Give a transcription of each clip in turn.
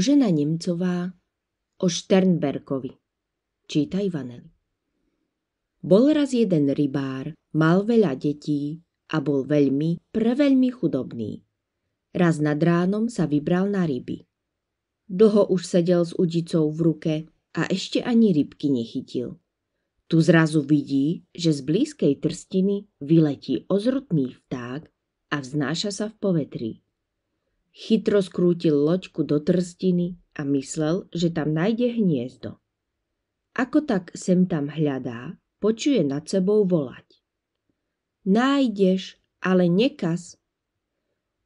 Božena Nemcová o Šternberkovi. Čítaj Vanel. Bol raz jeden rybár, mal veľa detí a bol veľmi, preveľmi chudobný. Raz nad ránom sa vybral na ryby. Dlho už sedel s udicou v ruke a ešte ani rybky nechytil. Tu zrazu vidí, že z blízkej trstiny vyletí ozrutný vták a vznáša sa v povetri. Chytro skrútil loďku do trstiny a myslel, že tam nájde hniezdo. Ako tak sem tam hľadá, počuje nad sebou volať. Nájdeš, ale nekaz.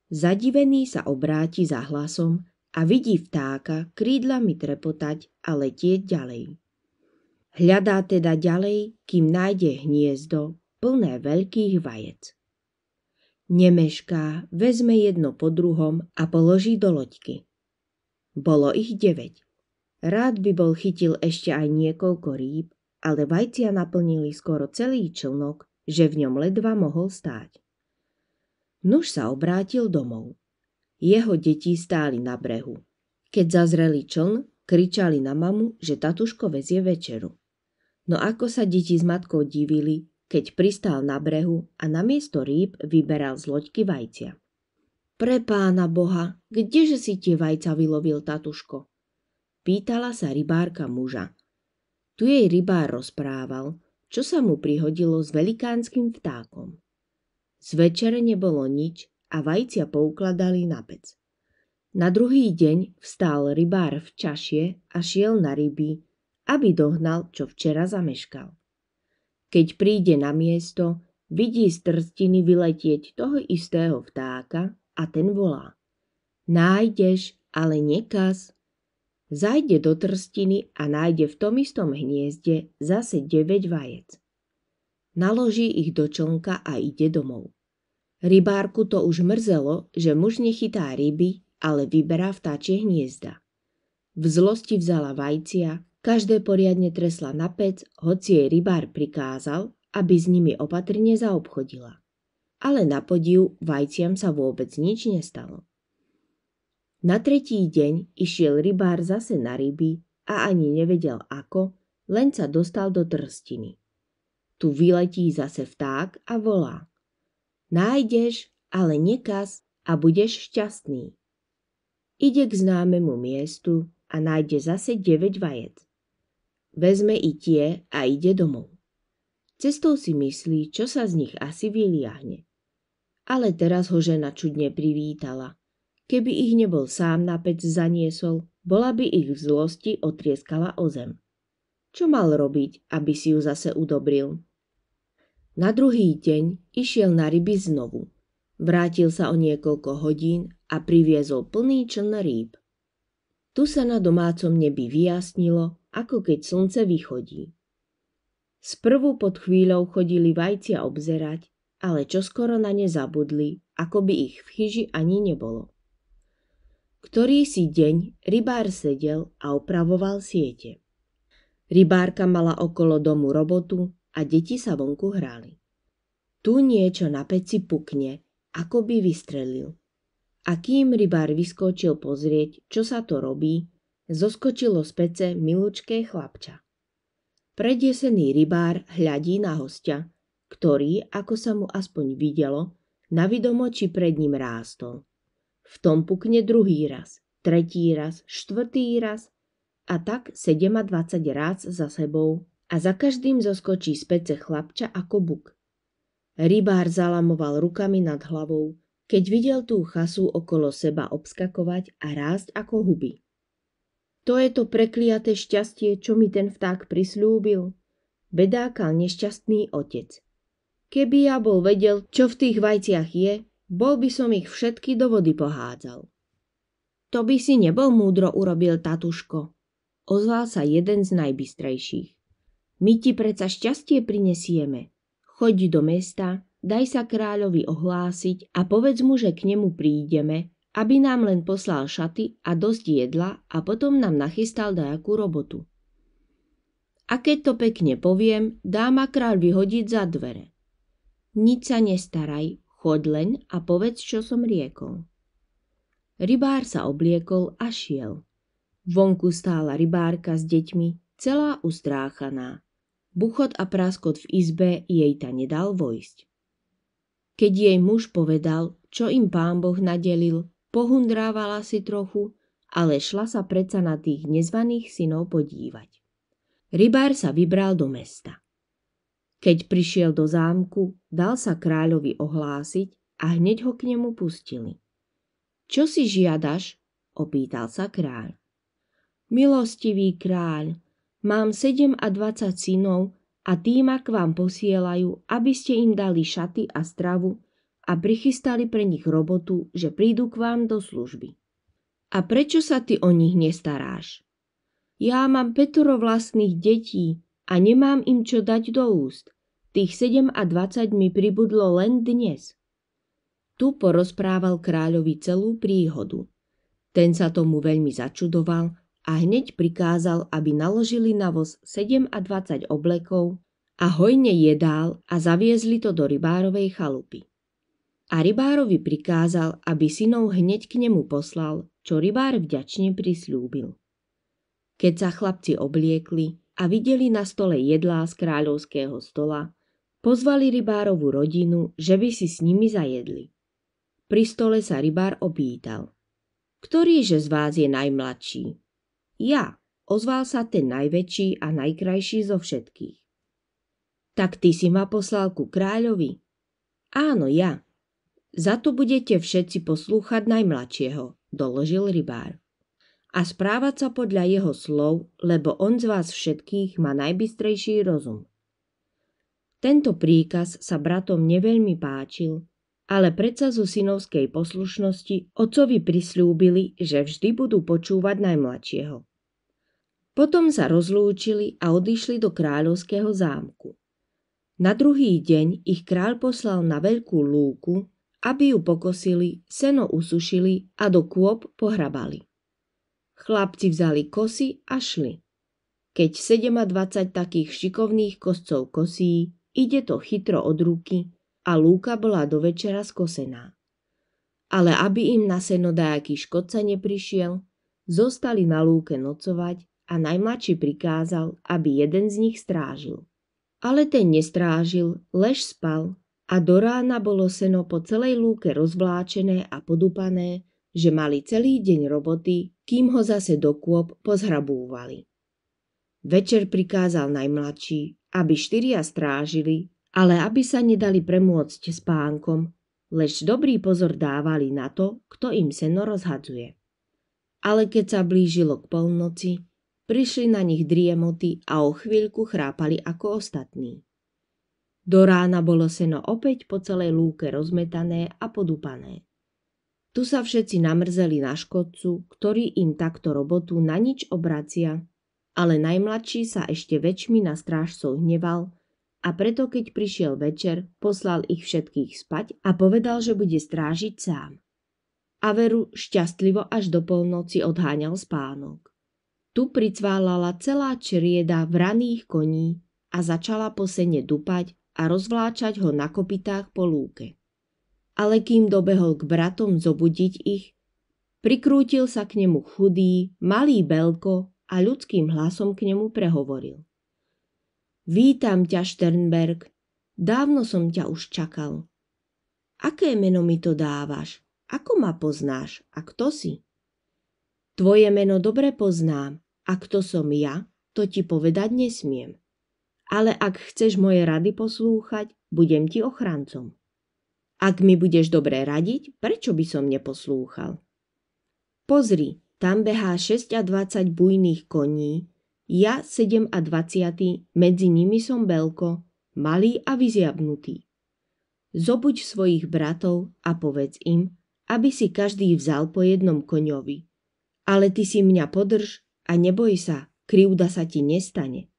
Zadivený sa obráti za hlasom a vidí vtáka krídlami trepotať a letieť ďalej. Hľadá teda ďalej, kým nájde hniezdo plné veľkých vajec. Nemešká, vezme jedno po druhom a položí do loďky. Bolo ich 9. Rád by bol chytil ešte aj niekoľko rýb, ale vajcia naplnili skoro celý člnok, že v ňom ledva mohol stáť. Nuž sa obrátil domov. Jeho deti stáli na brehu. Keď zazreli čln, kričali na mamu, že tatuško vezie večeru. No ako sa deti s matkou divili, keď pristál na brehu a na miesto rýb vyberal z loďky vajcia. Pre pána boha, kdeže si tie vajca vylovil, tatuško? Pýtala sa rybárka muža. Tu jej rybár rozprával, čo sa mu prihodilo s velikánskym vtákom. Z večere nebolo nič a vajcia poukladali na pec. Na druhý deň vstál rybár v čašie a šiel na ryby, aby dohnal, čo včera zameškal. Keď príde na miesto, vidí z trstiny vyletieť toho istého vtáka a ten volá. Nájdeš, ale nekaz. Zajde do trstiny a nájde v tom istom hniezde zase 9 vajec. Naloží ich do člnka a ide domov. Rybárku to už mrzelo, že muž nechytá ryby, ale vyberá vtáčie hniezda. V zlosti vzala vajcia, Každé poriadne tresla na pec, hoci jej rybár prikázal, aby s nimi opatrne zaobchodila. Ale na podiv vajciam sa vôbec nič nestalo. Na tretí deň išiel rybár zase na ryby a ani nevedel ako, len sa dostal do trstiny. Tu vyletí zase vták a volá. Nájdeš, ale nekaz a budeš šťastný. Ide k známemu miestu a nájde zase 9 vajec. Vezme i tie a ide domov. Cestou si myslí, čo sa z nich asi vyliahne. Ale teraz ho žena čudne privítala. Keby ich nebol sám na pec zaniesol, bola by ich v zlosti otrieskala o zem. Čo mal robiť, aby si ju zase udobril? Na druhý deň išiel na ryby znovu. Vrátil sa o niekoľko hodín a priviezol plný čln rýb. Tu sa na domácom nebi vyjasnilo, ako keď slnce vychodí. Sprvu pod chvíľou chodili vajcia obzerať, ale čoskoro na ne zabudli, ako by ich v chyži ani nebolo. Ktorý si deň rybár sedel a opravoval siete. Rybárka mala okolo domu robotu a deti sa vonku hrali. Tu niečo na peci pukne, ako by vystrelil. A kým rybár vyskočil pozrieť, čo sa to robí, zoskočilo z pece milúčké chlapča. Predesený rybár hľadí na hostia, ktorý, ako sa mu aspoň videlo, na vidomoči pred ním rástol. V tom pukne druhý raz, tretí raz, štvrtý raz a tak 27 rác za sebou a za každým zoskočí z pece chlapča ako buk. Rybár zalamoval rukami nad hlavou, keď videl tú chasu okolo seba obskakovať a rásť ako huby. To je to prekliaté šťastie, čo mi ten vták prislúbil, bedákal nešťastný otec. Keby ja bol vedel, čo v tých vajciach je, bol by som ich všetky do vody pohádzal. To by si nebol múdro urobil, tatuško, ozval sa jeden z najbystrejších. My ti preca šťastie prinesieme. Choď do mesta, daj sa kráľovi ohlásiť a povedz mu, že k nemu prídeme, aby nám len poslal šaty a dosť jedla a potom nám nachystal dajakú robotu. A keď to pekne poviem, dá ma kráľ vyhodiť za dvere. Nič sa nestaraj, chod len a povedz, čo som riekol. Rybár sa obliekol a šiel. Vonku stála rybárka s deťmi, celá ustráchaná. Buchot a praskot v izbe jej ta nedal vojsť. Keď jej muž povedal, čo im pán Boh nadelil, pohundrávala si trochu, ale šla sa predsa na tých nezvaných synov podívať. Rybár sa vybral do mesta. Keď prišiel do zámku, dal sa kráľovi ohlásiť a hneď ho k nemu pustili. Čo si žiadaš? opýtal sa kráľ. Milostivý kráľ, mám sedem a dvadsať synov a tým, ak k vám posielajú, aby ste im dali šaty a stravu a prichystali pre nich robotu, že prídu k vám do služby. A prečo sa ty o nich nestaráš? Ja mám petoro vlastných detí a nemám im čo dať do úst. Tých sedem a dvadsať mi pribudlo len dnes. Tu porozprával kráľovi celú príhodu. Ten sa tomu veľmi začudoval a hneď prikázal, aby naložili na voz 27 oblekov a hojne jedál a zaviezli to do rybárovej chalupy. A rybárovi prikázal, aby synov hneď k nemu poslal, čo rybár vďačne prislúbil. Keď sa chlapci obliekli a videli na stole jedlá z kráľovského stola, pozvali rybárovú rodinu, že by si s nimi zajedli. Pri stole sa rybár opýtal. Ktorý že z vás je najmladší? Ja, ozval sa ten najväčší a najkrajší zo všetkých. Tak ty si ma poslal ku kráľovi? Áno, ja. Za to budete všetci poslúchať najmladšieho, doložil rybár. A správať sa podľa jeho slov, lebo on z vás všetkých má najbystrejší rozum. Tento príkaz sa bratom neveľmi páčil ale predsa zo synovskej poslušnosti otcovi prislúbili, že vždy budú počúvať najmladšieho. Potom sa rozlúčili a odišli do kráľovského zámku. Na druhý deň ich kráľ poslal na veľkú lúku, aby ju pokosili, seno usušili a do kôp pohrabali. Chlapci vzali kosy a šli. Keď 27 takých šikovných koscov kosí, ide to chytro od ruky a lúka bola do večera skosená. Ale aby im na seno dajaký škodca neprišiel, zostali na lúke nocovať a najmladší prikázal, aby jeden z nich strážil. Ale ten nestrážil, lež spal a do rána bolo seno po celej lúke rozvláčené a podupané, že mali celý deň roboty, kým ho zase do kôp pozhrabúvali. Večer prikázal najmladší, aby štyria strážili ale aby sa nedali premôcť spánkom, lež dobrý pozor dávali na to, kto im seno rozhadzuje. Ale keď sa blížilo k polnoci, prišli na nich driemoty a o chvíľku chrápali ako ostatní. Do rána bolo seno opäť po celej lúke rozmetané a podupané. Tu sa všetci namrzeli na škodcu, ktorý im takto robotu na nič obracia, ale najmladší sa ešte väčšmi na strážcov hneval, a preto, keď prišiel večer, poslal ich všetkých spať a povedal, že bude strážiť sám. A veru šťastlivo až do polnoci odháňal spánok. Tu pricválala celá črieda vraných koní a začala po sene dupať a rozvláčať ho na kopitách po lúke. Ale kým dobehol k bratom zobudiť ich, prikrútil sa k nemu chudý, malý Belko a ľudským hlasom k nemu prehovoril. Vítam ťa, Šternberg. Dávno som ťa už čakal. Aké meno mi to dávaš? Ako ma poznáš a kto si? Tvoje meno dobre poznám a kto som ja, to ti povedať nesmiem. Ale ak chceš moje rady poslúchať, budem ti ochrancom. Ak mi budeš dobre radiť, prečo by som neposlúchal? Pozri, tam behá 26 bujných koní, ja sedem a medzi nimi som Belko, malý a vyziabnutý. Zobuď svojich bratov a povedz im, aby si každý vzal po jednom koňovi. Ale ty si mňa podrž a neboj sa, krivda sa ti nestane.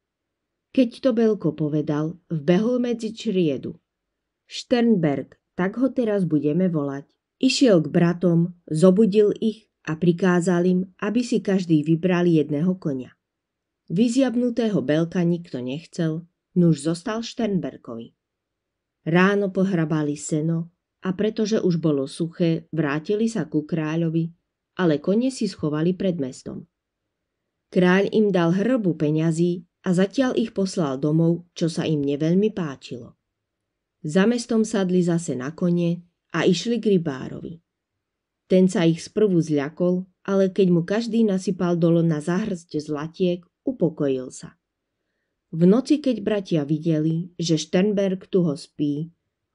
Keď to Belko povedal, vbehol medzi čriedu. Šternberg, tak ho teraz budeme volať. Išiel k bratom, zobudil ich a prikázal im, aby si každý vybral jedného konia. Vyziabnutého Belka nikto nechcel, nuž zostal Šternberkovi. Ráno pohrabali seno a pretože už bolo suché, vrátili sa ku kráľovi, ale kone si schovali pred mestom. Kráľ im dal hrbu peňazí a zatiaľ ich poslal domov, čo sa im neveľmi páčilo. Za mestom sadli zase na kone a išli k rybárovi. Ten sa ich sprvu zľakol, ale keď mu každý nasypal dolo na zahrzť zlatiek, upokojil sa. V noci, keď bratia videli, že Šternberg tu ho spí,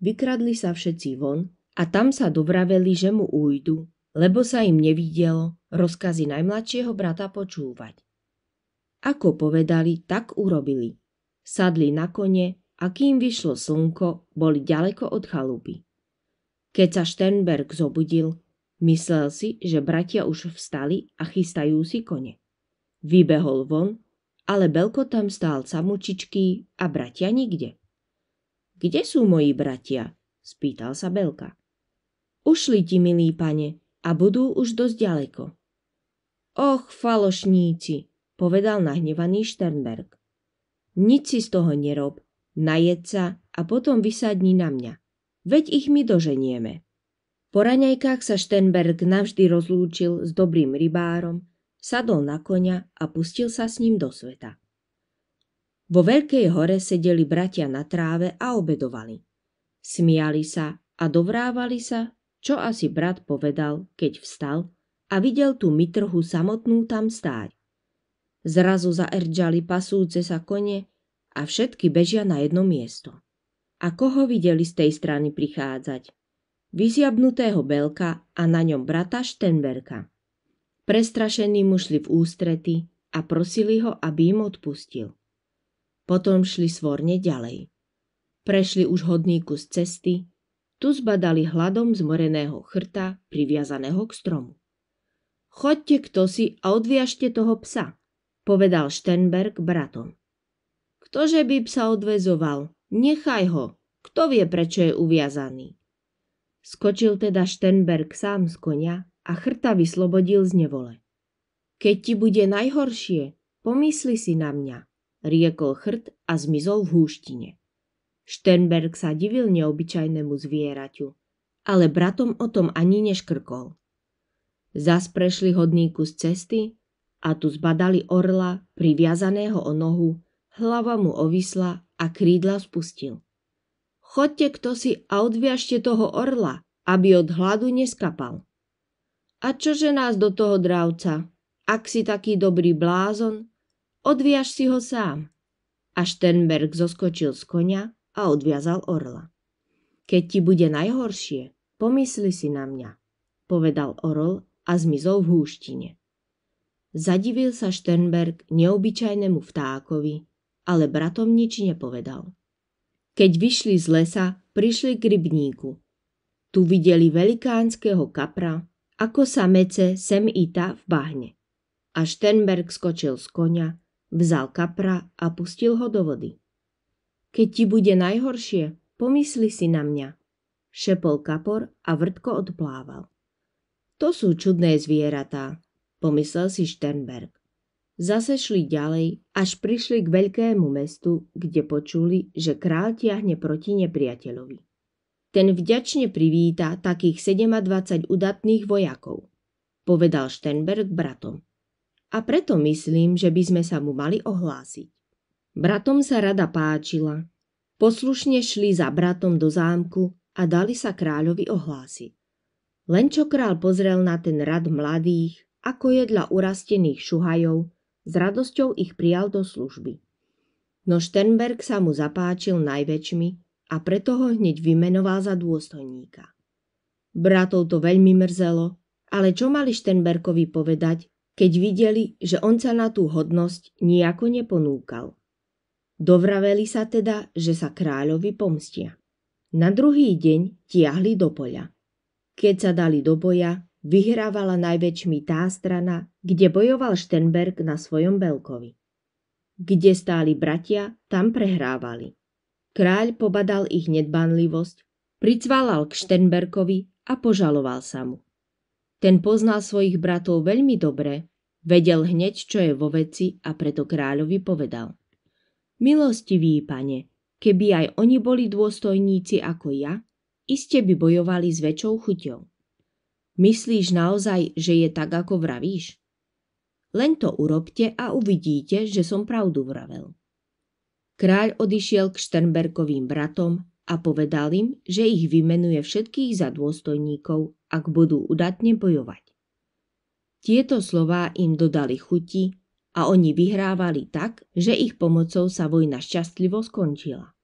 vykradli sa všetci von a tam sa dovraveli, že mu ujdu, lebo sa im nevidelo rozkazy najmladšieho brata počúvať. Ako povedali, tak urobili. Sadli na kone a kým vyšlo slnko, boli ďaleko od chalupy. Keď sa Šternberg zobudil, myslel si, že bratia už vstali a chystajú si kone. Vybehol von, ale Belko tam stál samučičký a bratia nikde. Kde sú moji bratia? spýtal sa Belka. Ušli ti, milí pane, a budú už dosť ďaleko. Och, falošníci, povedal nahnevaný Šternberg. Nič si z toho nerob, najed sa a potom vysadni na mňa. Veď ich my doženieme. Po raňajkách sa Štenberg navždy rozlúčil s dobrým rybárom sadol na konia a pustil sa s ním do sveta. Vo Veľkej hore sedeli bratia na tráve a obedovali. Smiali sa a dovrávali sa, čo asi brat povedal, keď vstal a videl tú mitrhu samotnú tam stáť. Zrazu zaerďali pasúce sa kone a všetky bežia na jedno miesto. A koho videli z tej strany prichádzať? Vyziabnutého Belka a na ňom brata Štenberka. Prestrašení mu šli v ústrety a prosili ho, aby im odpustil. Potom šli svorne ďalej. Prešli už hodný kus cesty, tu zbadali hladom zmoreného chrta priviazaného k stromu. Chodte kto si a odviažte toho psa, povedal Štenberg bratom. Ktože by psa odvezoval, nechaj ho, kto vie, prečo je uviazaný. Skočil teda Štenberg sám z konia a chrta vyslobodil z nevole. Keď ti bude najhoršie, pomysli si na mňa, riekol chrt a zmizol v húštine. Šternberg sa divil neobyčajnému zvieraťu, ale bratom o tom ani neškrkol. Zas prešli hodný kus cesty a tu zbadali orla, priviazaného o nohu, hlava mu ovisla a krídla spustil. Chodte kto si a odviažte toho orla, aby od hladu neskapal. A čože nás do toho dravca? Ak si taký dobrý blázon, odviaž si ho sám. A Šternberg zoskočil z konia a odviazal orla. Keď ti bude najhoršie, pomysli si na mňa, povedal orol a zmizol v húštine. Zadivil sa Šternberg neobyčajnému vtákovi, ale bratom nič nepovedal. Keď vyšli z lesa, prišli k rybníku. Tu videli velikánskeho kapra, ako sa mece sem i ta v bahne. A Štenberg skočil z konia, vzal kapra a pustil ho do vody. Keď ti bude najhoršie, pomysli si na mňa, šepol kapor a vrtko odplával. To sú čudné zvieratá, pomyslel si Štenberg. Zase šli ďalej, až prišli k veľkému mestu, kde počuli, že král tiahne proti nepriateľovi. Ten vďačne privíta takých 27 udatných vojakov, povedal Štenberg bratom. A preto myslím, že by sme sa mu mali ohlásiť. Bratom sa rada páčila. Poslušne šli za bratom do zámku a dali sa kráľovi ohlásiť. Len čo král pozrel na ten rad mladých, ako jedla urastených šuhajov, s radosťou ich prijal do služby. No Štenberg sa mu zapáčil najväčšmi a preto ho hneď vymenoval za dôstojníka. Bratov to veľmi mrzelo, ale čo mali Štenberkovi povedať, keď videli, že on sa na tú hodnosť nejako neponúkal. Dovraveli sa teda, že sa kráľovi pomstia. Na druhý deň tiahli do poľa. Keď sa dali do boja, vyhrávala najväčšmi tá strana, kde bojoval Štenberg na svojom belkovi. Kde stáli bratia, tam prehrávali. Kráľ pobadal ich nedbanlivosť, pricvalal k Štenberkovi a požaloval sa mu. Ten poznal svojich bratov veľmi dobre, vedel hneď, čo je vo veci a preto kráľovi povedal. Milostivý pane, keby aj oni boli dôstojníci ako ja, iste by bojovali s väčšou chuťou. Myslíš naozaj, že je tak, ako vravíš? Len to urobte a uvidíte, že som pravdu vravel. Kráľ odišiel k Šternberkovým bratom a povedal im, že ich vymenuje všetkých za dôstojníkov, ak budú udatne bojovať. Tieto slová im dodali chuti a oni vyhrávali tak, že ich pomocou sa vojna šťastlivo skončila.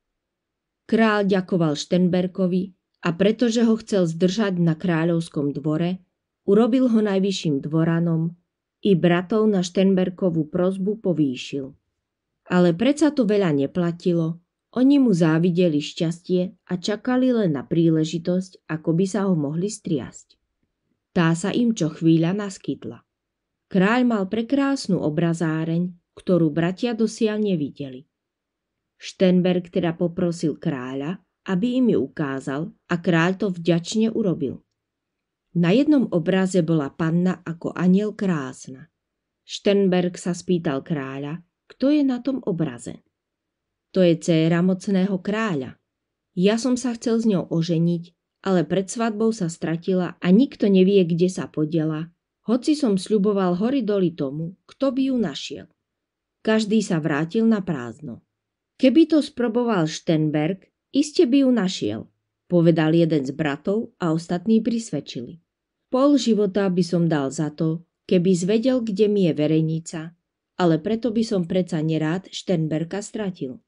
Král ďakoval Štenberkovi a pretože ho chcel zdržať na kráľovskom dvore, urobil ho najvyšším dvoranom i bratov na Štenberkovú prozbu povýšil. Ale predsa to veľa neplatilo. Oni mu závideli šťastie a čakali len na príležitosť, ako by sa ho mohli striasť. Tá sa im čo chvíľa naskytla. Kráľ mal prekrásnu obrazáreň, ktorú bratia dosiaľ nevideli. Štenberg teda poprosil kráľa, aby im ju ukázal a kráľ to vďačne urobil. Na jednom obraze bola panna ako aniel krásna. Štenberg sa spýtal kráľa, kto je na tom obraze. To je dcéra mocného kráľa. Ja som sa chcel s ňou oženiť, ale pred svadbou sa stratila a nikto nevie, kde sa podela, hoci som sľuboval hory doli tomu, kto by ju našiel. Každý sa vrátil na prázdno. Keby to sproboval Štenberg, iste by ju našiel, povedal jeden z bratov a ostatní prisvedčili. Pol života by som dal za to, keby zvedel, kde mi je verejnica – ale preto by som preca nerád Štenberka stratil.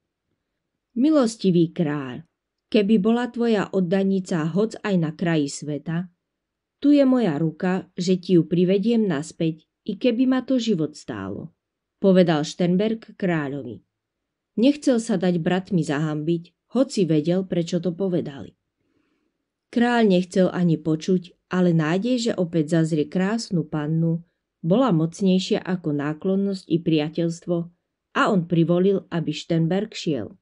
Milostivý kráľ, keby bola tvoja oddanica hoc aj na kraji sveta, tu je moja ruka, že ti ju privediem naspäť, i keby ma to život stálo, povedal Štenberg kráľovi. Nechcel sa dať bratmi zahambiť, hoci vedel, prečo to povedali. Kráľ nechcel ani počuť, ale nádej, že opäť zazrie krásnu pannu, bola mocnejšia ako náklonnosť i priateľstvo a on privolil, aby Štenberg šiel.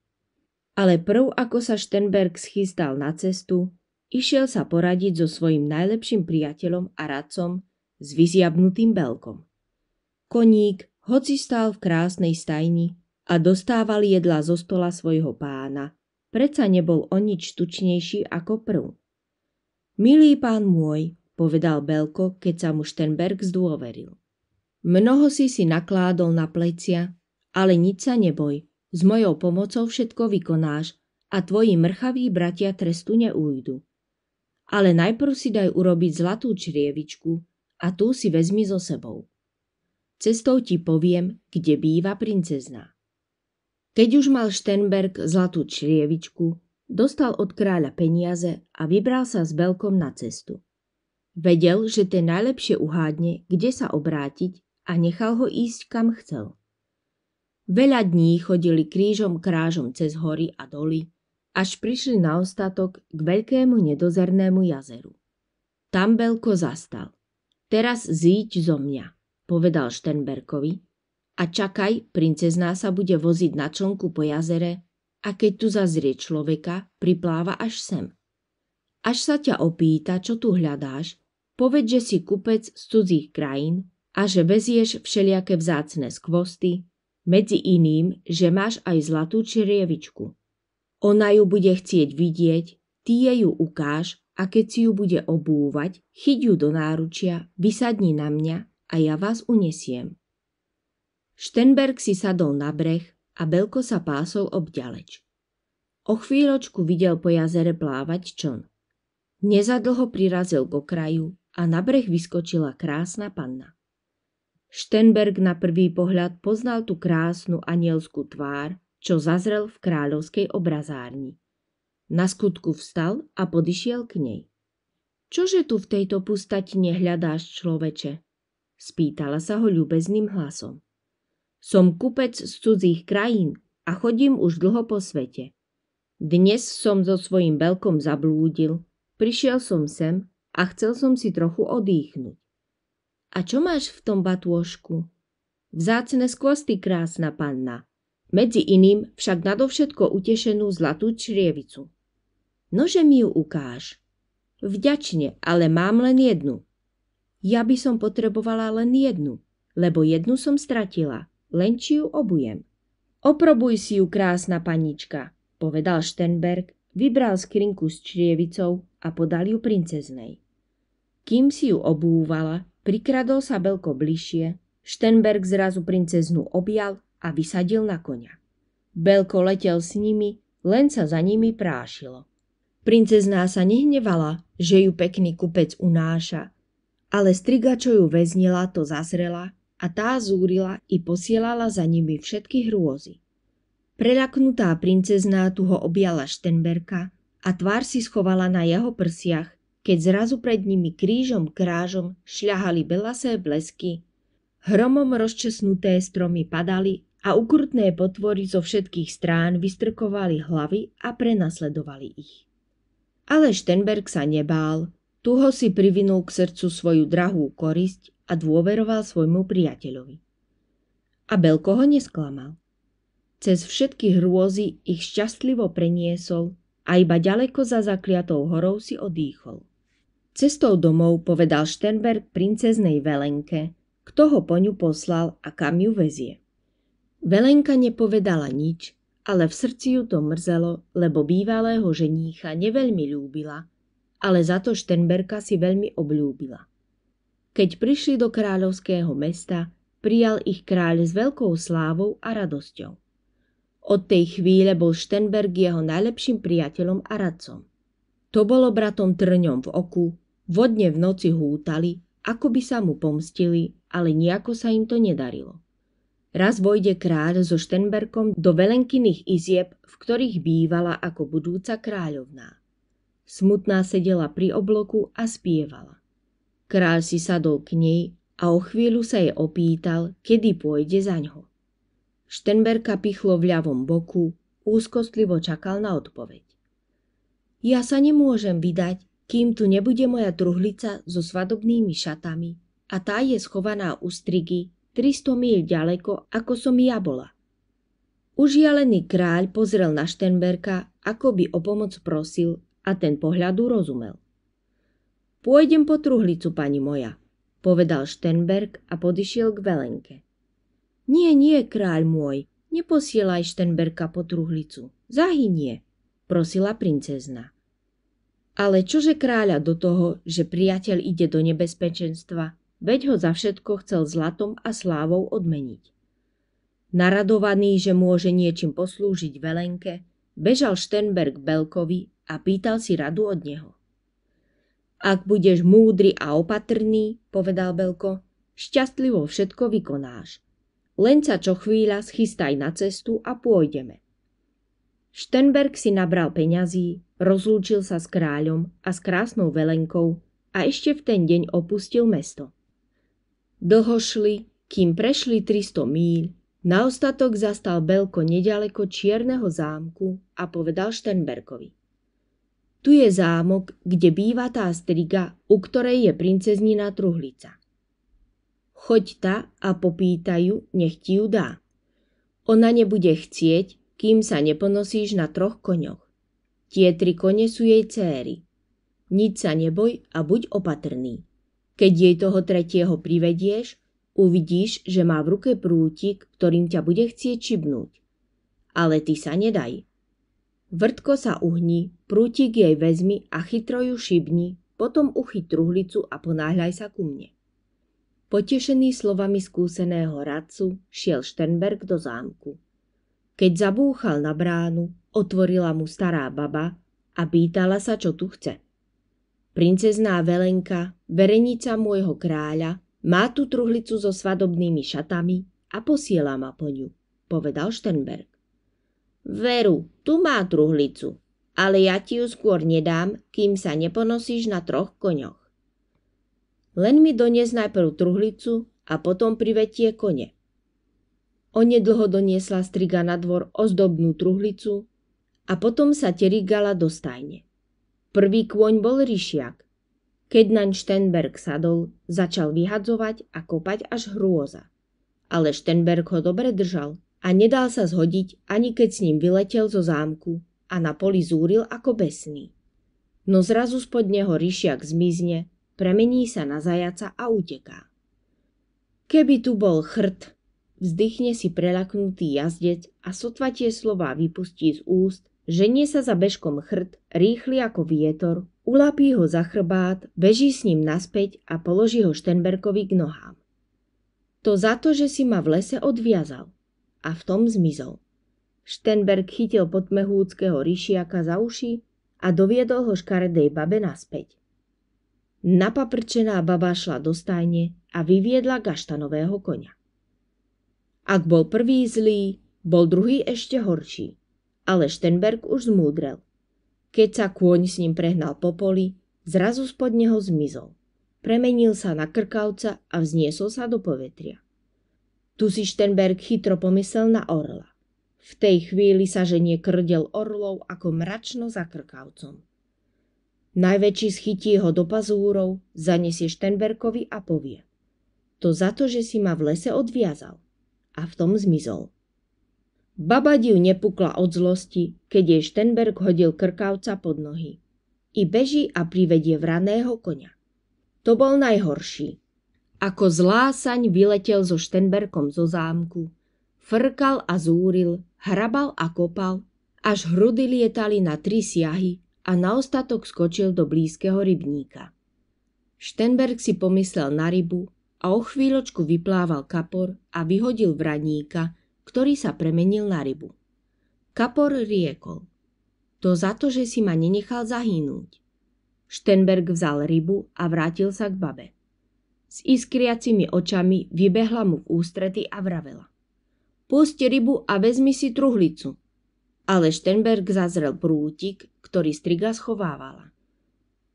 Ale prv, ako sa Štenberg schystal na cestu, išiel sa poradiť so svojim najlepším priateľom a radcom s vyziabnutým belkom. Koník, hoci stál v krásnej stajni a dostával jedla zo stola svojho pána, predsa nebol o nič tučnejší ako prv. Milý pán môj, povedal Belko, keď sa mu Štenberg zdôveril. Mnoho si si nakládol na plecia, ale nič sa neboj, s mojou pomocou všetko vykonáš a tvoji mrchaví bratia trestu neújdu. Ale najprv si daj urobiť zlatú črievičku a tu si vezmi so sebou. Cestou ti poviem, kde býva princezná. Keď už mal Štenberg zlatú črievičku, dostal od kráľa peniaze a vybral sa s Belkom na cestu. Vedel, že ten najlepšie uhádne, kde sa obrátiť a nechal ho ísť kam chcel. Veľa dní chodili krížom krážom cez hory a doly, až prišli na ostatok k veľkému nedozernému jazeru. Tam Belko zastal. Teraz zíď zo mňa, povedal Štenberkovi. A čakaj, princezná sa bude voziť na člnku po jazere a keď tu zazrie človeka, pripláva až sem. Až sa ťa opýta, čo tu hľadáš, Poved, že si kupec z cudzích krajín a že vezieš všelijaké vzácne skvosty, medzi iným, že máš aj zlatú črievičku. Ona ju bude chcieť vidieť, ty jej ju ukáž a keď si ju bude obúvať, chyť ju do náručia, vysadni na mňa a ja vás unesiem. Štenberg si sadol na breh a Belko sa pásol obďaleč. O chvíľočku videl po jazere plávať čln. Nezadlho prirazil k okraju a na breh vyskočila krásna panna. Štenberg na prvý pohľad poznal tú krásnu anielskú tvár, čo zazrel v kráľovskej obrazárni. Na skutku vstal a podišiel k nej. Čože tu v tejto pustatine nehľadáš človeče? Spýtala sa ho ľubezným hlasom. Som kupec z cudzích krajín a chodím už dlho po svete. Dnes som so svojím belkom zablúdil, prišiel som sem a chcel som si trochu odýchnuť. A čo máš v tom batôžku? Vzácne skvosty, krásna panna. Medzi iným však nadovšetko utešenú zlatú črievicu. Nože mi ju ukáž. Vďačne, ale mám len jednu. Ja by som potrebovala len jednu, lebo jednu som stratila, len či ju obujem. Oprobuj si ju, krásna panička, povedal Štenberg, vybral skrinku s črievicou a podal ju princeznej. Kým si ju obúvala, prikradol sa Belko bližšie, Štenberg zrazu princeznu objal a vysadil na konia. Belko letel s nimi, len sa za nimi prášilo. Princezná sa nehnevala, že ju pekný kupec unáša, ale striga, čo ju väznila, to zazrela a tá zúrila i posielala za nimi všetky hrôzy. Preľaknutá princezná tu ho objala Štenberka a tvár si schovala na jeho prsiach, keď zrazu pred nimi krížom krážom šľahali belasé blesky. Hromom rozčesnuté stromy padali a ukrutné potvory zo všetkých strán vystrkovali hlavy a prenasledovali ich. Ale Štenberg sa nebál, tuho si privinul k srdcu svoju drahú korisť a dôveroval svojmu priateľovi. A Belko ho nesklamal. Cez všetky hrôzy ich šťastlivo preniesol a iba ďaleko za zakliatou horou si odýchol. Cestou domov povedal Šternberg princeznej Velenke, kto ho po ňu poslal a kam ju vezie. Velenka nepovedala nič, ale v srdci ju to mrzelo, lebo bývalého ženícha neveľmi ľúbila, ale za to Šternberka si veľmi obľúbila. Keď prišli do kráľovského mesta, prijal ich kráľ s veľkou slávou a radosťou. Od tej chvíle bol Štenberg jeho najlepším priateľom a radcom. To bolo bratom trňom v oku, Vodne v noci hútali, ako by sa mu pomstili, ale nejako sa im to nedarilo. Raz vojde kráľ so Štenberkom do velenkyných izieb, v ktorých bývala ako budúca kráľovná. Smutná sedela pri obloku a spievala. Kráľ si sadol k nej a o chvíľu sa jej opýtal, kedy pôjde za ňo. Štenberka pichlo v ľavom boku, úzkostlivo čakal na odpoveď. Ja sa nemôžem vydať, kým tu nebude moja truhlica so svadobnými šatami a tá je schovaná u strigy 300 míľ ďaleko, ako som ja bola. Užialený kráľ pozrel na Štenberka, ako by o pomoc prosil a ten pohľadu rozumel. Pôjdem po truhlicu, pani moja, povedal Štenberg a podišiel k Velenke. Nie, nie, kráľ môj, neposielaj Štenberka po truhlicu, zahynie, prosila princezna. Ale čože kráľa do toho, že priateľ ide do nebezpečenstva, veď ho za všetko chcel zlatom a slávou odmeniť. Naradovaný, že môže niečím poslúžiť Velenke, bežal Štenberg Belkovi a pýtal si radu od neho. Ak budeš múdry a opatrný, povedal Belko, šťastlivo všetko vykonáš. Len sa čo chvíľa schystaj na cestu a pôjdeme. Štenberg si nabral peňazí, Rozlúčil sa s kráľom a s krásnou velenkou a ešte v ten deň opustil mesto. Dlho šli, kým prešli 300 míľ, na ostatok zastal Belko nedaleko Čierneho zámku a povedal Štenberkovi. Tu je zámok, kde býva tá striga, u ktorej je princeznina Truhlica. Choď ta a popýtajú, nech ti ju dá. Ona nebude chcieť, kým sa neponosíš na troch koňoch. Tie tri kone sú jej céry. Nič sa neboj a buď opatrný. Keď jej toho tretieho privedieš, uvidíš, že má v ruke prútik, ktorým ťa bude chcieť čibnúť. Ale ty sa nedaj. Vrtko sa uhni, prútik jej vezmi a chytro ju šibni, potom uchyť truhlicu a ponáhľaj sa ku mne. Potešený slovami skúseného radcu šiel Štenberg do zámku. Keď zabúchal na bránu, Otvorila mu stará baba a pýtala sa, čo tu chce. Princezná Velenka, verenica môjho kráľa, má tú truhlicu so svadobnými šatami a posiela ma po ňu, povedal Štenberg. Veru, tu má truhlicu, ale ja ti ju skôr nedám, kým sa neponosíš na troch koňoch. Len mi donies najprv truhlicu a potom privetie kone. Onedlho doniesla striga na dvor ozdobnú truhlicu a potom sa terigala do stajne. Prvý kôň bol ryšiak. Keď naň Štenberg sadol, začal vyhadzovať a kopať až hrôza. Ale Štenberg ho dobre držal a nedal sa zhodiť, ani keď s ním vyletel zo zámku a na poli zúril ako besný. No zrazu spod neho ryšiak zmizne, premení sa na zajaca a uteká. Keby tu bol chrt, vzdychne si prelaknutý jazdec a sotva tie slová vypustí z úst, Ženie sa za bežkom chrt, rýchly ako vietor, ulapí ho za chrbát, beží s ním naspäť a položí ho Štenberkovi k nohám. To za to, že si ma v lese odviazal. A v tom zmizol. Štenberg chytil podmehúckého ryšiaka za uši a doviedol ho škaredej babe naspäť. Napaprčená baba šla do stajne a vyviedla gaštanového konia. Ak bol prvý zlý, bol druhý ešte horší – ale Štenberg už zmúdrel. Keď sa kôň s ním prehnal po poli, zrazu spod neho zmizol. Premenil sa na krkavca a vzniesol sa do povetria. Tu si Štenberg chytro pomyslel na orla. V tej chvíli sa ženie krdel orlov ako mračno za krkavcom. Najväčší schytí ho do pazúrov, zanesie Štenberkovi a povie. To za to, že si ma v lese odviazal. A v tom zmizol. Babadiu nepukla od zlosti, keď jej Štenberg hodil krkavca pod nohy. I beží a privedie vraného konia. To bol najhorší. Ako zlásaň vyletel so Štenberkom zo zámku. Frkal a zúril, hrabal a kopal, až hrudy lietali na tri siahy a na ostatok skočil do blízkeho rybníka. Štenberg si pomyslel na rybu a o chvíľočku vyplával kapor a vyhodil vraníka, ktorý sa premenil na rybu. Kapor riekol. To za to, že si ma nenechal zahynúť. Štenberg vzal rybu a vrátil sa k babe. S iskriacimi očami vybehla mu v ústrety a vravela. Pusť rybu a vezmi si truhlicu. Ale Štenberg zazrel prútik, ktorý striga schovávala.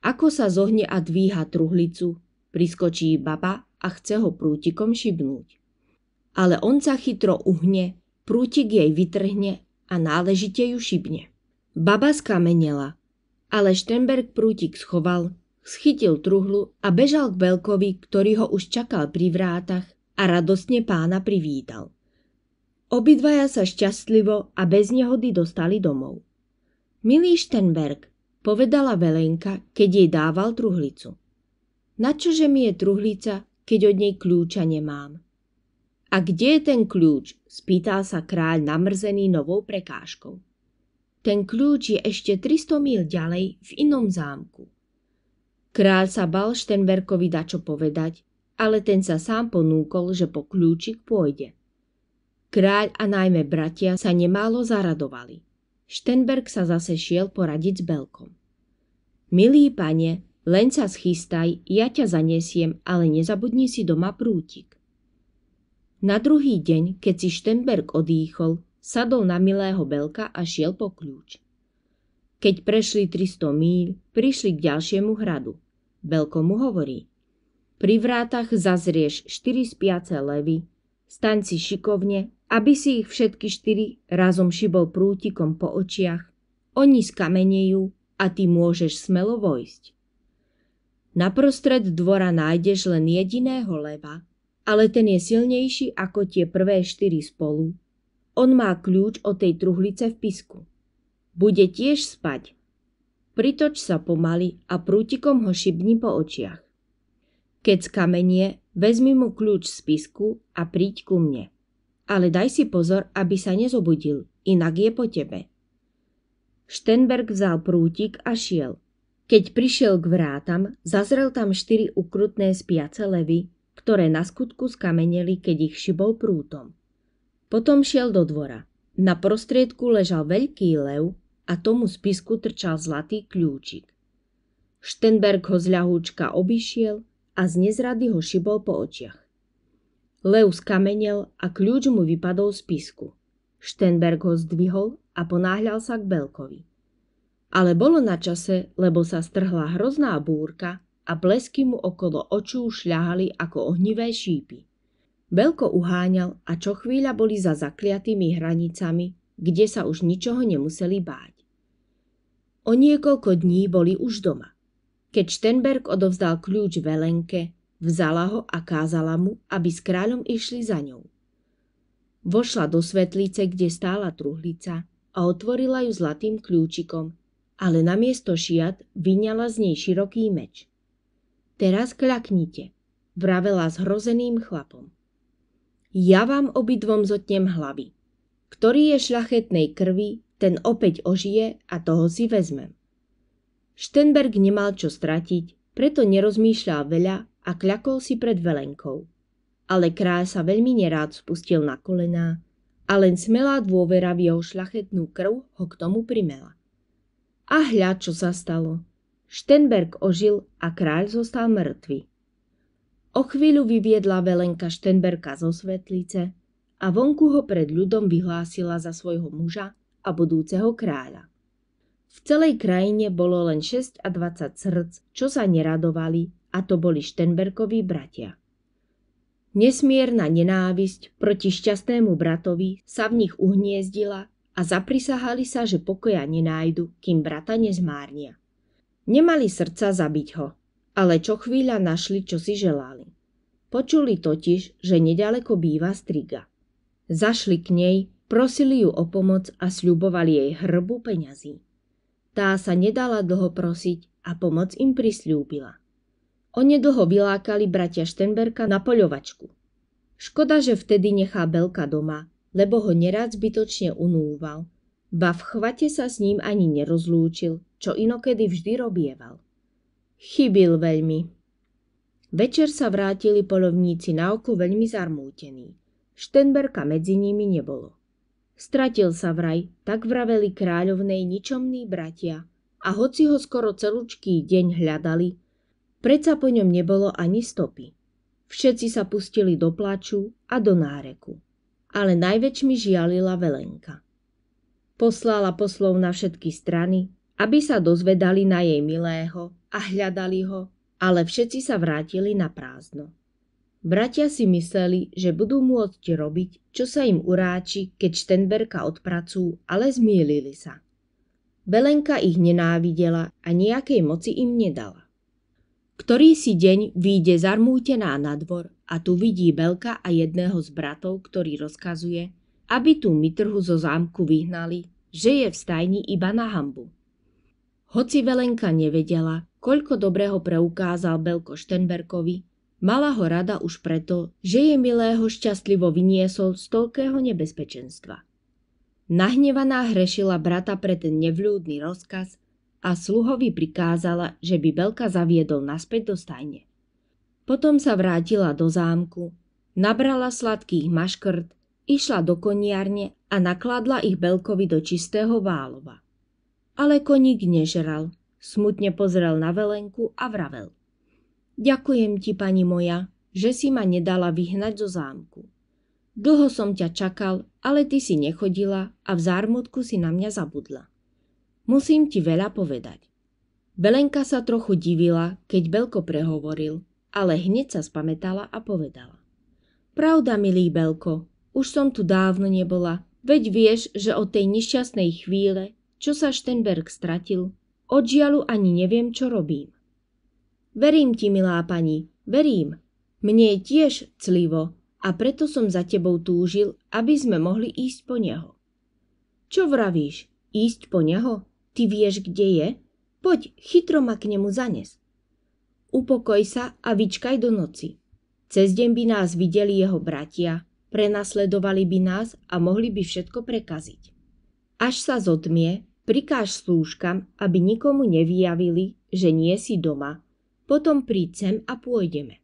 Ako sa zohne a dvíha truhlicu, priskočí baba a chce ho prútikom šibnúť ale on sa chytro uhne, prútik jej vytrhne a náležite ju šibne. Baba skamenela, ale Štenberg prútik schoval, schytil truhlu a bežal k Belkovi, ktorý ho už čakal pri vrátach a radostne pána privítal. Obidvaja sa šťastlivo a bez nehody dostali domov. Milý Štenberg, povedala Velenka, keď jej dával truhlicu. Načože mi je truhlica, keď od nej kľúča nemám? A kde je ten kľúč? spýtal sa kráľ namrzený novou prekážkou. Ten kľúč je ešte 300 mil ďalej v inom zámku. Kráľ sa bal Štenberkovi dačo povedať, ale ten sa sám ponúkol, že po kľúčik pôjde. Kráľ a najmä bratia sa nemálo zaradovali. Štenberg sa zase šiel poradiť s Belkom. Milý pane, len sa schystaj, ja ťa zanesiem, ale nezabudni si doma prútik. Na druhý deň, keď si Štenberg odýchol, sadol na milého Belka a šiel po kľúč. Keď prešli 300 míľ, prišli k ďalšiemu hradu. Belko mu hovorí. Pri vrátach zazrieš štyri spiace levy, staň si šikovne, aby si ich všetky štyri razom šibol prútikom po očiach, oni skamenejú a ty môžeš smelo vojsť. Naprostred dvora nájdeš len jediného leva, ale ten je silnejší ako tie prvé štyri spolu. On má kľúč od tej truhlice v pisku. Bude tiež spať. Pritoč sa pomaly a prútikom ho šibni po očiach. Keď skamenie, vezmi mu kľúč z pisku a príď ku mne. Ale daj si pozor, aby sa nezobudil, inak je po tebe. Štenberg vzal prútik a šiel. Keď prišiel k vrátam, zazrel tam štyri ukrutné spiace levy, ktoré na skutku skameneli, keď ich šibol prútom. Potom šiel do dvora. Na prostriedku ležal veľký lev a tomu spisku trčal zlatý kľúčik. Štenberg ho z ľahúčka obišiel a z nezrady ho šibol po očiach. Lev skamenel a kľúč mu vypadol z pisku. Štenberg ho zdvihol a ponáhľal sa k Belkovi. Ale bolo na čase, lebo sa strhla hrozná búrka a blesky mu okolo očú šľahali ako ohnivé šípy. Belko uháňal a čo chvíľa boli za zakliatými hranicami, kde sa už ničoho nemuseli báť. O niekoľko dní boli už doma. Keď Štenberg odovzdal kľúč Velenke, vzala ho a kázala mu, aby s kráľom išli za ňou. Vošla do svetlice, kde stála truhlica a otvorila ju zlatým kľúčikom, ale namiesto šiat vyňala z nej široký meč. Teraz kľaknite, vravela s hrozeným chlapom. Ja vám obidvom zotnem hlavy. Ktorý je šľachetnej krvi, ten opäť ožije a toho si vezmem. Štenberg nemal čo stratiť, preto nerozmýšľal veľa a kľakol si pred velenkou. Ale kráľ sa veľmi nerád spustil na kolená a len smelá dôvera v jeho šľachetnú krv ho k tomu primela. A hľad, čo sa stalo – Štenberg ožil a kráľ zostal mŕtvy. O chvíľu vyviedla Velenka Štenberka zo svetlice a vonku ho pred ľudom vyhlásila za svojho muža a budúceho kráľa. V celej krajine bolo len 6 a 20 srdc, čo sa neradovali a to boli Štenberkoví bratia. Nesmierna nenávisť proti šťastnému bratovi sa v nich uhniezdila a zaprisahali sa, že pokoja nenájdu, kým brata nezmárnia. Nemali srdca zabiť ho, ale čo chvíľa našli, čo si želali. Počuli totiž, že nedaleko býva striga. Zašli k nej, prosili ju o pomoc a sľubovali jej hrbu peňazí. Tá sa nedala dlho prosiť a pomoc im prisľúbila. Onedlho vylákali bratia Štenberka na poľovačku. Škoda, že vtedy nechá Belka doma, lebo ho nerád zbytočne unúval, ba v chvate sa s ním ani nerozlúčil čo inokedy vždy robieval. Chybil veľmi. Večer sa vrátili polovníci na oko veľmi zarmútení. Štenberka medzi nimi nebolo. Stratil sa vraj, tak vraveli kráľovnej ničomní bratia. A hoci ho skoro celúčký deň hľadali, predsa po ňom nebolo ani stopy. Všetci sa pustili do plaču a do náreku. Ale najväčšmi žialila Velenka. Poslala poslov na všetky strany, aby sa dozvedali na jej milého a hľadali ho, ale všetci sa vrátili na prázdno. Bratia si mysleli, že budú môcť robiť, čo sa im uráči, keď Štenberka odpracujú, ale zmýlili sa. Belenka ich nenávidela a nejakej moci im nedala. Ktorý si deň vyjde zarmútená na dvor a tu vidí Belka a jedného z bratov, ktorý rozkazuje, aby tú mitrhu zo zámku vyhnali, že je v stajni iba na hambu. Hoci Velenka nevedela, koľko dobrého preukázal Belko Štenberkovi, mala ho rada už preto, že je milého šťastlivo vyniesol z toľkého nebezpečenstva. Nahnevaná hrešila brata pre ten nevľúdny rozkaz a sluhovi prikázala, že by Belka zaviedol naspäť do stajne. Potom sa vrátila do zámku, nabrala sladkých maškrt, išla do koniarne a nakladla ich Belkovi do čistého válova. Ale koník nežral. Smutne pozrel na Velenku a vravel. Ďakujem ti, pani moja, že si ma nedala vyhnať zo zámku. Dlho som ťa čakal, ale ty si nechodila a v zármutku si na mňa zabudla. Musím ti veľa povedať. Belenka sa trochu divila, keď Belko prehovoril, ale hneď sa spametala a povedala. Pravda, milý Belko, už som tu dávno nebola, veď vieš, že od tej nešťastnej chvíle, čo sa Štenberg stratil, žialu ani neviem, čo robím. Verím ti, milá pani, verím. Mne je tiež clivo a preto som za tebou túžil, aby sme mohli ísť po neho. Čo vravíš? Ísť po neho? Ty vieš, kde je? Poď, chytro ma k nemu zanes. Upokoj sa a vyčkaj do noci. Cez deň by nás videli jeho bratia, prenasledovali by nás a mohli by všetko prekaziť. Až sa zotmie, Prikáž slúžkam, aby nikomu nevyjavili, že nie si doma. Potom príď sem a pôjdeme.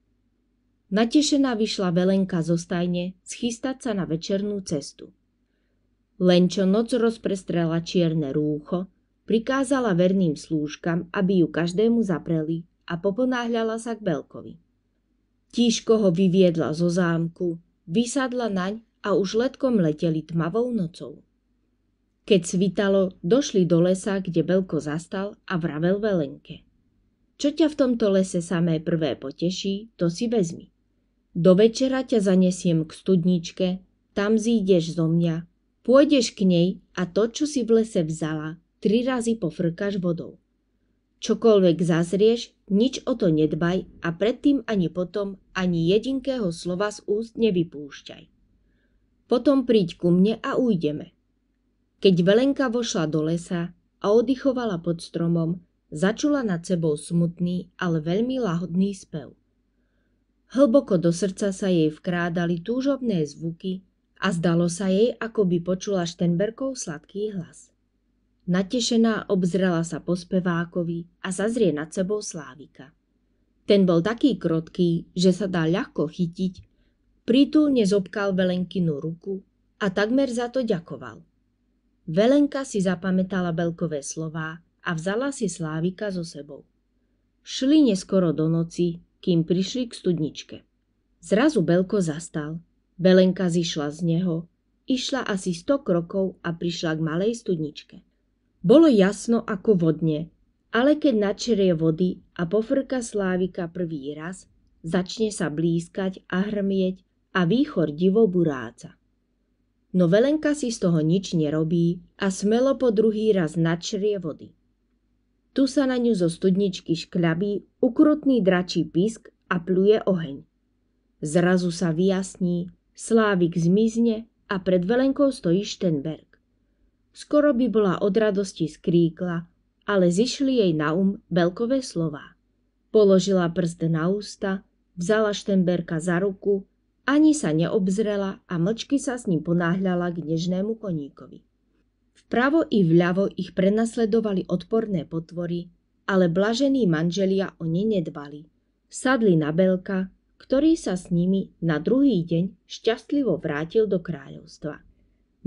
Natešená vyšla Velenka zo stajne schystať sa na večernú cestu. Len čo noc rozprestrela čierne rúcho, prikázala verným slúžkam, aby ju každému zapreli a poponáhľala sa k Belkovi. Tíško ho vyviedla zo zámku, vysadla naň a už letkom leteli tmavou nocou. Keď svitalo, došli do lesa, kde Belko zastal a vravel Velenke. Čo ťa v tomto lese samé prvé poteší, to si vezmi. Do večera ťa zanesiem k studničke, tam zídeš zo mňa, pôjdeš k nej a to, čo si v lese vzala, tri razy pofrkáš vodou. Čokoľvek zazrieš, nič o to nedbaj a predtým ani potom ani jedinkého slova z úst nevypúšťaj. Potom príď ku mne a ujdeme – keď Velenka vošla do lesa a oddychovala pod stromom, začula nad sebou smutný, ale veľmi lahodný spev. Hlboko do srdca sa jej vkrádali túžobné zvuky a zdalo sa jej, ako by počula Štenberkov sladký hlas. Natešená obzrela sa po spevákovi a zazrie nad sebou Slávika. Ten bol taký krotký, že sa dá ľahko chytiť, prítulne zobkal Velenkinu ruku a takmer za to ďakoval. Velenka si zapamätala Belkové slová a vzala si Slávika so sebou. Šli neskoro do noci, kým prišli k studničke. Zrazu Belko zastal. Belenka zišla z neho, išla asi 100 krokov a prišla k malej studničke. Bolo jasno ako vodne, ale keď načerie vody a pofrka Slávika prvý raz, začne sa blízkať a hrmieť a výchor divo buráca no Velenka si z toho nič nerobí a smelo po druhý raz načrie vody. Tu sa na ňu zo studničky škľabí ukrutný dračí pisk a pluje oheň. Zrazu sa vyjasní, Slávik zmizne a pred Velenkou stojí Štenberg. Skoro by bola od radosti skríkla, ale zišli jej na um belkové slová. Položila prst na ústa, vzala Štenberka za ruku ani sa neobzrela a mlčky sa s ním ponáhľala k nežnému koníkovi. Vpravo i vľavo ich prenasledovali odporné potvory, ale blažení manželia o ne nedbali. Sadli na Belka, ktorý sa s nimi na druhý deň šťastlivo vrátil do kráľovstva.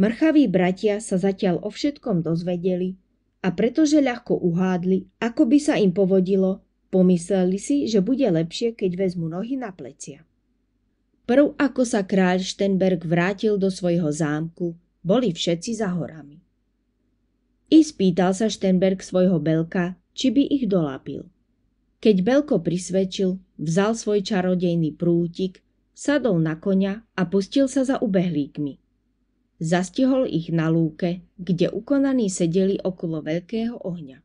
Mrchaví bratia sa zatiaľ o všetkom dozvedeli a pretože ľahko uhádli, ako by sa im povodilo, pomysleli si, že bude lepšie, keď vezmu nohy na plecia. Prv ako sa kráľ Štenberg vrátil do svojho zámku, boli všetci za horami. I spýtal sa Štenberg svojho Belka, či by ich dolapil. Keď Belko prisvedčil, vzal svoj čarodejný prútik, sadol na konia a pustil sa za ubehlíkmi. Zastihol ich na lúke, kde ukonaní sedeli okolo veľkého ohňa.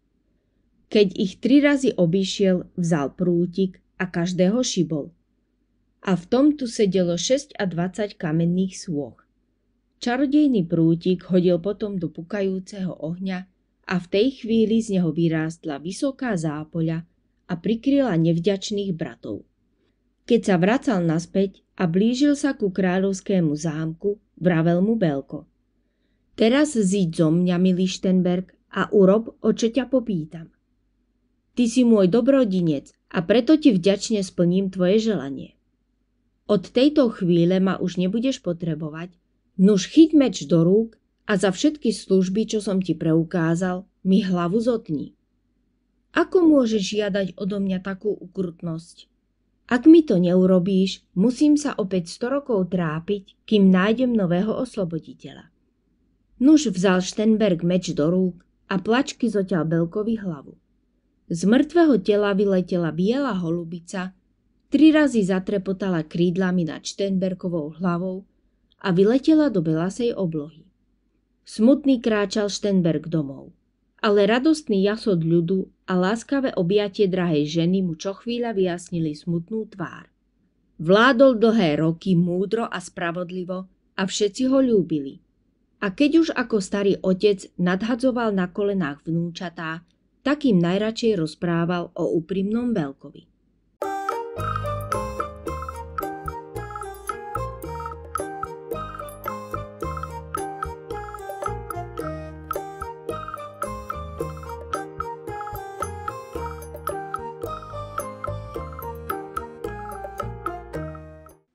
Keď ich tri razy obišiel, vzal prútik a každého šibol a v tom tu sedelo 6 a 20 kamenných sôch. Čarodejný prútik hodil potom do pukajúceho ohňa a v tej chvíli z neho vyrástla vysoká zápoľa a prikryla nevďačných bratov. Keď sa vracal naspäť a blížil sa ku kráľovskému zámku, vravel mu Belko. Teraz zíď zo mňa, milý Štenberg, a urob, o čo ťa popýtam. Ty si môj dobrodinec a preto ti vďačne splním tvoje želanie. Od tejto chvíle ma už nebudeš potrebovať. Nuž chyť meč do rúk a za všetky služby, čo som ti preukázal, mi hlavu zotni. Ako môžeš žiadať odo mňa takú ukrutnosť? Ak mi to neurobíš, musím sa opäť 100 rokov trápiť, kým nájdem nového osloboditeľa. Nuž vzal Štenberg meč do rúk a plačky zoťal Belkovi hlavu. Z mŕtvého tela vyletela biela holubica, Tri razy zatrepotala krídlami nad Štenberkovou hlavou a vyletela do belasej oblohy. Smutný kráčal Štenberg domov, ale radostný jasod ľudu a láskavé objatie drahej ženy mu čo chvíľa vyjasnili smutnú tvár. Vládol dlhé roky múdro a spravodlivo a všetci ho ľúbili. A keď už ako starý otec nadhadzoval na kolenách vnúčatá, tak im najradšej rozprával o úprimnom veľkovi.